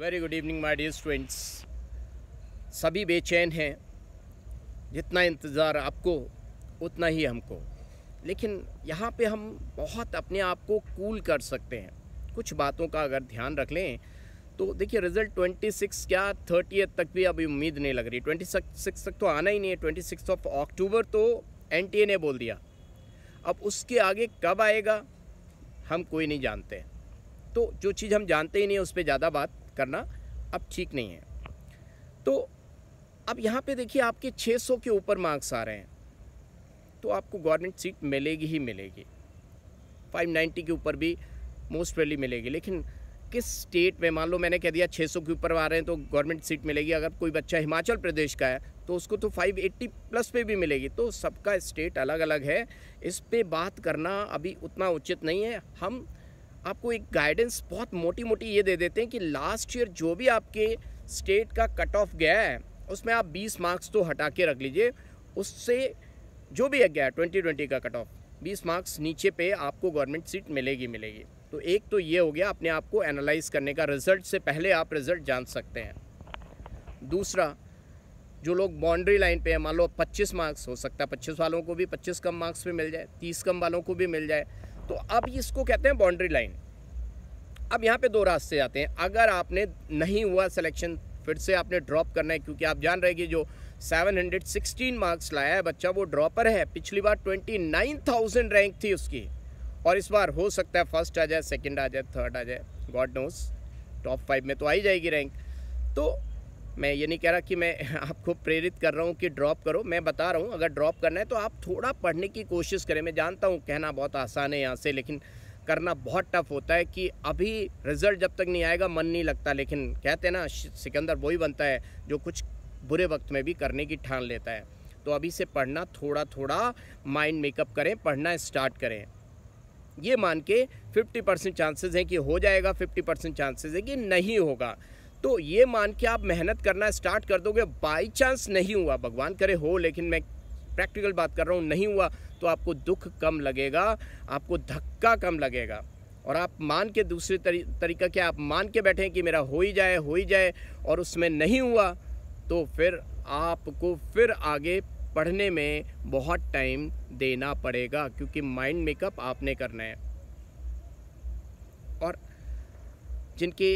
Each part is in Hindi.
very good evening my dear students सभी बेचैन हैं जितना इंतज़ार आपको उतना ही हमको लेकिन यहाँ पे हम बहुत अपने आप को कूल कर सकते हैं कुछ बातों का अगर ध्यान रख लें तो देखिए रिजल्ट 26 क्या थर्टी तक भी अभी उम्मीद नहीं लग रही ट्वेंटी सिक्स तक तो आना ही नहीं है ट्वेंटी सिक्स ऑफ अक्टूबर तो एन ने बोल दिया अब उसके आगे कब आएगा हम कोई नहीं जानते तो जो चीज़ हम जानते ही नहीं उस पर ज़्यादा बात करना अब ठीक नहीं है तो अब यहाँ पे देखिए आपके 600 के ऊपर मार्क्स आ रहे हैं तो आपको गवर्नमेंट सीट मिलेगी ही मिलेगी 590 के ऊपर भी मोस्ट वेली मिलेगी लेकिन किस स्टेट में मान लो मैंने कह दिया 600 के ऊपर आ रहे हैं तो गवर्नमेंट सीट मिलेगी अगर कोई बच्चा हिमाचल प्रदेश का है तो उसको तो 580 प्लस पे भी मिलेगी तो सबका स्टेट अलग अलग है इस पर बात करना अभी उतना उचित नहीं है हम आपको एक गाइडेंस बहुत मोटी मोटी ये दे देते हैं कि लास्ट ईयर जो भी आपके स्टेट का कट ऑफ गया है उसमें आप 20 मार्क्स तो हटा के रख लीजिए उससे जो भी है गया ट्वेंटी ट्वेंटी का कट ऑफ बीस मार्क्स नीचे पे आपको गवर्नमेंट सीट मिलेगी मिलेगी तो एक तो ये हो गया अपने आप को एनालाइज करने का रिजल्ट से पहले आप रिजल्ट जान सकते हैं दूसरा जो लोग बाउंड्री लाइन पे हैं मान लो 25 मार्क्स हो सकता है 25 वालों को भी 25 कम मार्क्स पे मिल जाए 30 कम वालों को भी मिल जाए तो अब इसको कहते हैं बाउंड्री लाइन अब यहाँ पे दो रास्ते आते हैं अगर आपने नहीं हुआ सिलेक्शन फिर से आपने ड्रॉप करना है क्योंकि आप जान रहे कि जो 716 मार्क्स लाया है बच्चा वो ड्रॉपर है पिछली बार 29,000 रैंक थी उसकी और इस बार हो सकता है फर्स्ट आ जाए सेकंड आ जाए थर्ड आ जाए गॉड नोस टॉप फाइव में तो आ ही जाएगी रैंक तो मैं ये नहीं कह रहा कि मैं आपको प्रेरित कर रहा हूँ कि ड्रॉप करो मैं बता रहा हूँ अगर ड्रॉप करना है तो आप थोड़ा पढ़ने की कोशिश करें मैं जानता हूँ कहना बहुत आसान है यहाँ से लेकिन करना बहुत टफ होता है कि अभी रिजल्ट जब तक नहीं आएगा मन नहीं लगता लेकिन कहते हैं ना सिकंदर वही बनता है जो कुछ बुरे वक्त में भी करने की ठान लेता है तो अभी से पढ़ना थोड़ा थोड़ा माइंड मेकअप करें पढ़ना स्टार्ट करें ये मान के 50 परसेंट चांसेज़ हैं कि हो जाएगा 50 परसेंट चांसेज़ है कि नहीं होगा तो ये मान के आप मेहनत करना स्टार्ट कर दोगे बाई चांस नहीं हुआ भगवान करे हो लेकिन मैं प्रैक्टिकल बात कर रहा हूँ नहीं हुआ तो आपको दुख कम लगेगा आपको धक्का कम लगेगा और आप मान के दूसरे तरी, तरीका क्या आप मान के बैठें कि मेरा हो ही जाए हो ही जाए और उसमें नहीं हुआ तो फिर आपको फिर आगे पढ़ने में बहुत टाइम देना पड़ेगा क्योंकि माइंड मेकअप आपने करना है और जिनकी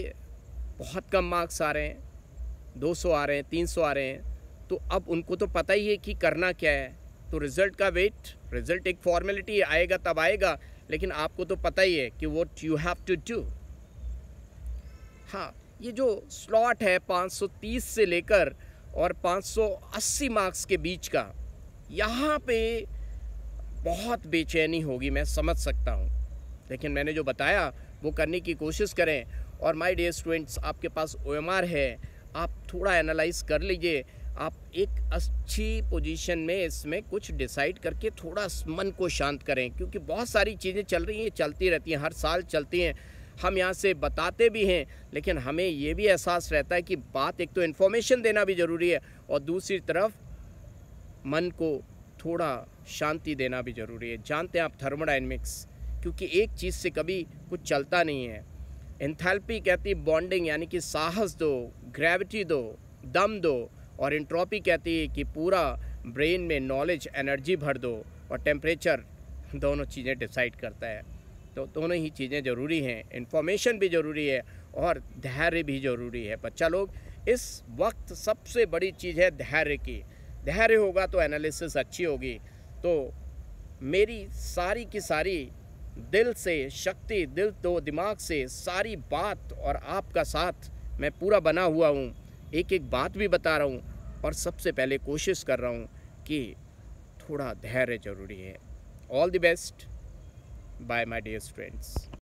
बहुत कम मार्क्स आ रहे हैं 200 आ रहे हैं 300 आ रहे हैं तो अब उनको तो पता ही है कि करना क्या है तो रिज़ल्ट का वेट रिज़ल्ट एक फॉर्मेलिटी आएगा तब आएगा लेकिन आपको तो पता ही है कि what you have to do हाँ ये जो स्लॉट है 530 से लेकर और 580 मार्क्स के बीच का यहाँ पे बहुत बेचैनी होगी मैं समझ सकता हूँ लेकिन मैंने जो बताया वो करने की कोशिश करें और माय डियर स्टूडेंट्स आपके पास ओएमआर है आप थोड़ा एनालाइज कर लीजिए आप एक अच्छी पोजीशन में इसमें कुछ डिसाइड करके थोड़ा मन को शांत करें क्योंकि बहुत सारी चीज़ें चल रही हैं चलती रहती हैं हर साल चलती हैं हम यहाँ से बताते भी हैं लेकिन हमें ये भी एहसास रहता है कि बात एक तो इन्फॉर्मेशन देना भी ज़रूरी है और दूसरी तरफ मन को थोड़ा शांति देना भी ज़रूरी है जानते हैं आप थर्मोडाइनमिक्स क्योंकि एक चीज़ से कभी कुछ चलता नहीं है इंथैल्पी कहती है बॉन्डिंग यानी कि साहस दो ग्रेविटी दो दम दो और इंट्रॉपी कहती है कि पूरा ब्रेन में नॉलेज एनर्जी भर दो और टेम्परेचर दोनों चीज़ें डिसाइड करता है तो दोनों ही चीज़ें ज़रूरी हैं इन्फॉर्मेशन भी ज़रूरी है और धैर्य भी ज़रूरी है बच्चा लोग इस वक्त सबसे बड़ी चीज़ है धैर्य की धैर्य होगा तो एनालिसिस अच्छी होगी तो मेरी सारी की सारी दिल से शक्ति दिल तो दिमाग से सारी बात और आपका साथ मैं पूरा बना हुआ हूँ एक एक बात भी बता रहा हूँ और सबसे पहले कोशिश कर रहा हूँ कि थोड़ा धैर्य ज़रूरी है all the best bye my dear friends